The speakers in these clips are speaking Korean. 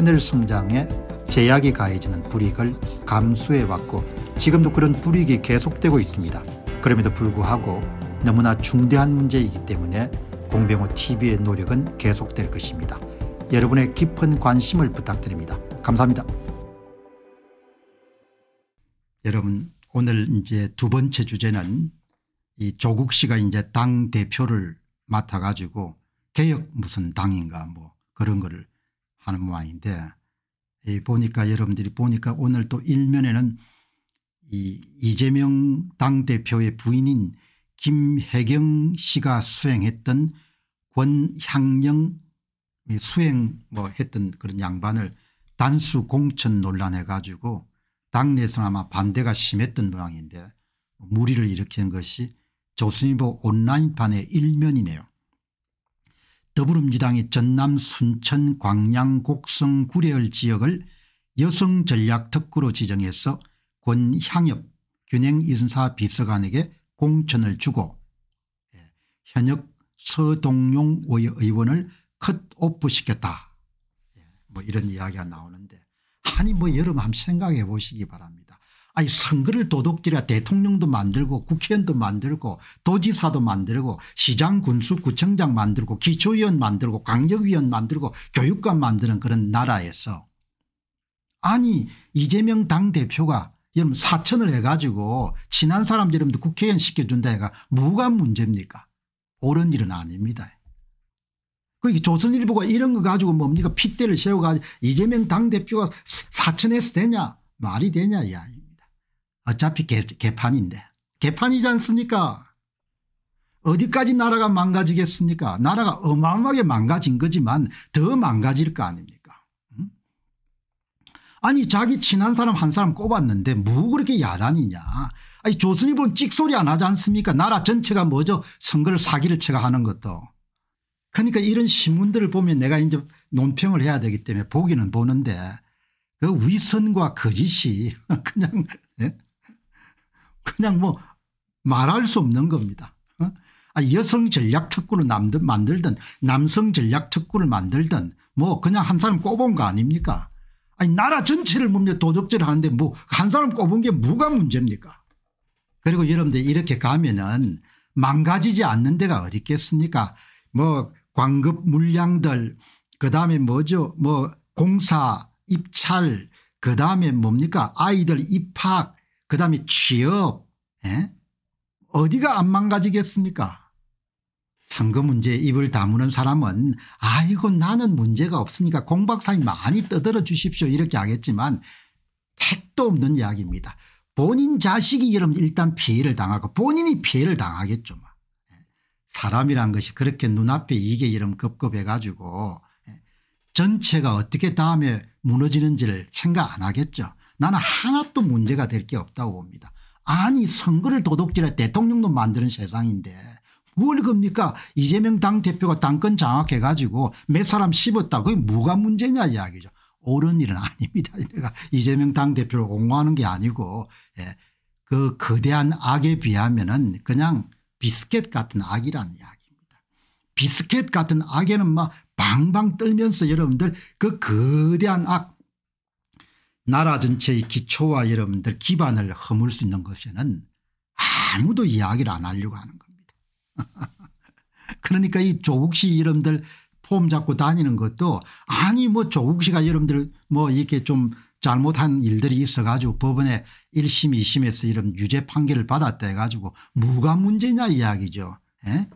하늘 성장에 제약이 가해지는 불이익을 감수해왔고 지금도 그런 불이익이 계속되고 있습니다. 그럼에도 불구하고 너무나 중대한 문제이기 때문에 공병호 TV의 노력은 계속될 것입니다. 여러분의 깊은 관심을 부탁드립니다. 감사합니다. 여러분 오늘 이제 두 번째 주제는 이 조국 씨가 이제 당 대표를 맡아가지고 개혁 무슨 당인가 뭐 그런 거를 하는 모양인데 이 보니까 여러분들이 보니까 오늘 또 일면에는 이 이재명 당대표의 부인인 김혜경 씨가 수행했던 권향령 수행 뭐 했던 그런 양반을 단수 공천 논란해 가지고 당내에서 아마 반대가 심했던 모양인데 무리를 일으키는 것이 조선일보 온라인판의 일면이네요. 더불어민주당이 전남 순천 광양 곡성 구례을 지역을 여성전략특구로 지정해서 권향엽 균행인사 비서관에게 공천을 주고 예, 현역 서동용 의원을 컷오프시켰다. 예, 뭐 이런 이야기가 나오는데 아니 뭐 여러분 한번 생각해 보시기 바랍니다. 아니 선거를 도둑질해 대통령도 만들고 국회의원도 만들고 도지사도 만들고 시장 군수 구청장 만들고 기초위원 만들고 광역위원 만들고 교육감 만드는 그런 나라에서 아니 이재명 당대표가 여러분 사천을 해가지고 친한 사람 여러분 국회의원 시켜준다 해가 뭐가 문제입니까 옳은 일은 아닙니다. 그 조선일보가 이런 거 가지고 뭡니까 핏대를 세워가지고 이재명 당대표가 사천에서 되냐 말이 되냐 야 어차피 개, 개판인데 개판이지 않습니까 어디까지 나라가 망가지겠습니까 나라가 어마어마하게 망가진 거지만 더 망가질 거 아닙니까 음? 아니 자기 친한 사람 한 사람 꼽았는데 뭐 그렇게 야단이냐 아니 조선일보는 찍소리 안 하지 않습니까 나라 전체가 뭐죠 선거를 사기를 쳐가 하는 것도 그러니까 이런 신문들을 보면 내가 이제 논평을 해야 되기 때문에 보기는 보는데 그 위선과 거짓이 그냥 예? 그냥 뭐 말할 수 없는 겁니다. 어? 아, 여성 전략특구를 남든 만들든 남성 전략특구를 만들든 뭐 그냥 한 사람 꼽은 거 아닙니까 아니 나라 전체를 보면 도둑질 하는데 뭐 한 사람 꼽은 게 뭐가 문제입니까 그리고 여러분들 이렇게 가면은 망가지지 않는 데가 어디 있겠습니까 뭐 광급 물량들 그다음에 뭐죠 뭐 공사 입찰 그다음에 뭡니까 아이들 입학 그다음에 취업 에? 예? 어디가 안 망가지겠습니까 선거 문제 입을 다무는 사람은 아이고 나는 문제가 없으니까 공박사님 많이 떠들어 주십시오 이렇게 하겠지만 택도 없는 이야기입니다. 본인 자식이 여러분 일단 피해를 당하고 본인이 피해를 당하겠죠. 뭐. 예? 사람이란 것이 그렇게 눈앞에 이게 이름 급급해 가지고 예? 전체가 어떻게 다음에 무너지는지를 생각 안 하겠죠. 나는 하나도 문제가 될 게 없다고 봅니다. 아니 선거를 도둑질해 대통령도 만드는 세상인데 뭘 겁니까 이재명 당대표가 당권 장악해 가지고 몇 사람 씹었다 그게 뭐가 문제냐 이야기죠. 옳은 일은 아닙니다. 내가 이재명 당대표를 옹호하는 게 아니고 예. 그 거대한 악에 비하면 은 그냥 비스켓 같은 악이라는 이야기입니다. 비스켓 같은 악에는 막 방방 떨면서 여러분들 그 거대한 악 나라 전체의 기초와 여러분들 기반을 허물 수 있는 것에는 아무도 이야기를 안 하려고 하는 겁니다. 그러니까 이 조국 시 여러분들 폼 잡고 다니는 것도 아니 뭐 조국 시가 여러분들 뭐 이렇게 좀 잘못한 일들이 있어 가지고 법원에 1심 2심에서 이런 유죄 판결을 받았다 해 가지고 뭐가 문제냐 이야기죠. 에? 예?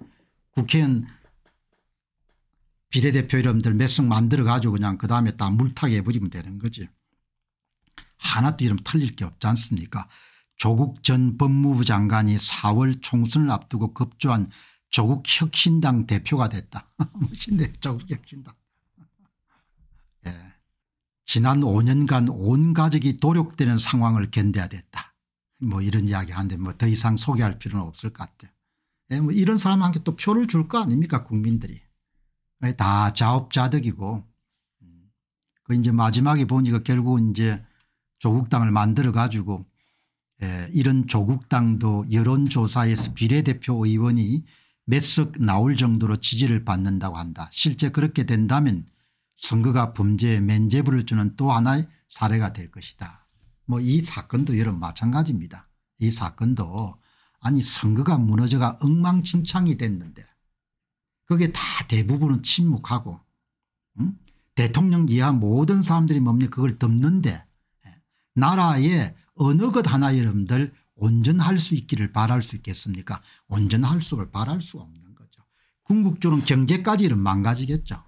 국회의원 비례대표 여러분들몇석 만들어 가지고 그냥 그다음에 다 물타기 해버리면 되는 거지. 하나도 이름 틀릴 게 없지 않습니까 조국 전 법무부 장관이 4월 총선을 앞두고 급조한 조국 혁신당 대표가 됐다. 무신데 조국 혁신당. 예. 지난 5년간 온 가족이 도력되는 상황을 견뎌야 됐다. 뭐 이런 이야기 하는데 뭐 더 이상 소개할 필요는 없을 것 같아요. 예, 뭐 이런 사람한테 또 표를 줄 거 아닙니까 국민들이. 예, 다 자업자득이고 음. 그 이제 마지막에 보니까 결국은 이제 조국당을 만들어 가지고 예, 이런 조국당도 여론조사에서 비례대표 의원이 몇 석 나올 정도로 지지를 받는다고 한다. 실제 그렇게 된다면 선거가 범죄에 면죄부를 주는 또 하나의 사례가 될 것이다. 뭐 이 사건도 여러분 마찬가지입니다. 이 사건도 아니 선거가 무너져가 엉망진창이 됐는데 그게 다 대부분은 침묵하고 응? 음? 대통령 이하 모든 사람들이 뭡니까 그걸 덮는데 나라의 어느 것 하나 여러분들 온전할 수 있기를 바랄 수 있겠습니까 온전할 수를 바랄 수 없는 거죠. 궁극적으로 경제까지 는 망가지겠죠.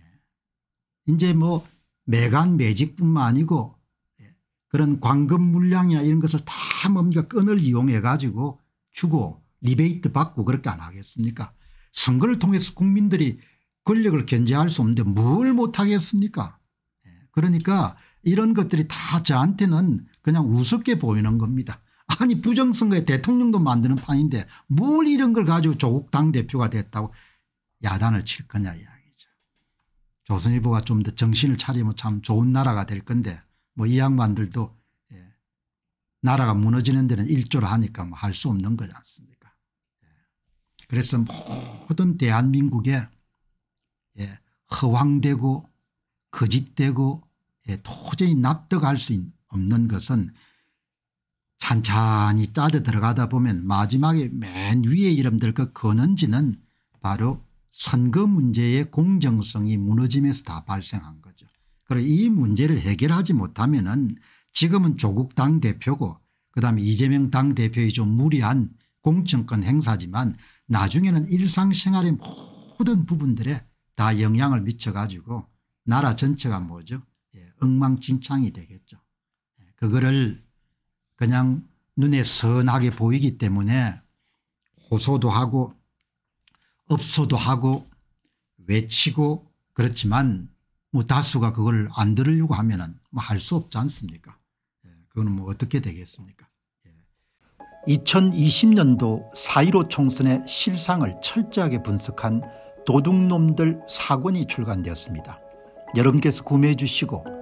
예. 이제 뭐 매간 매직뿐만 아니고 예, 그런 광금 물량이나 이런 것을 다 뭡니까 끈을 이용해 가지고 주고 리베이트 받고 그렇게 안 하겠습니까 선거를 통해서 국민들이 권력을 견제할 수 없는데 뭘 못하겠습니까 예, 그러니까 이런 것들이 다 저한테는 그냥 우습게 보이는 겁니다. 아니 부정선거에 대통령도 만드는 판인데 뭘 이런 걸 가지고 조국 당대표가 됐다고 야단을 칠 거냐 이야기죠. 조선일보가 좀 더 정신을 차리면 참 좋은 나라가 될 건데 뭐이 양반들도 예. 나라가 무너지는 데는 일조를 하니까 뭐 할 수 없는 거지 않습니까. 예. 그래서 모든 대한민국에 예. 허황되고 거짓되고 예, 도저히 납득할 수 없는 것은 찬찬히 따져 들어가다 보면 마지막에 맨 위에 이름들 그 건은지는 바로 선거 문제의 공정성이 무너짐에서 다 발생한 거죠. 그리고 이 문제를 해결하지 못하면 은 지금은 조국 당대표고 그다음에 이재명 당대표의 좀 무리한 공천권 행사지만 나중에는 일상생활의 모든 부분들에 다 영향을 미쳐가지고 나라 전체가 뭐죠 엉망진창이 되겠죠. 그거를 그냥 눈에 선하게 보이기 때문에 호소도 하고 업소도 하고 외치고 그렇지만 뭐 다수가 그걸 안 들으려고 하면뭐할 수 없지 않습니까? 예, 그거는 뭐 어떻게 되겠습니까? 2020년도 예. 4.15 총선의 실상을 철저하게 분석한 도둑놈들 사권이 출간되었습니다. 여러분께서 구매해 주시고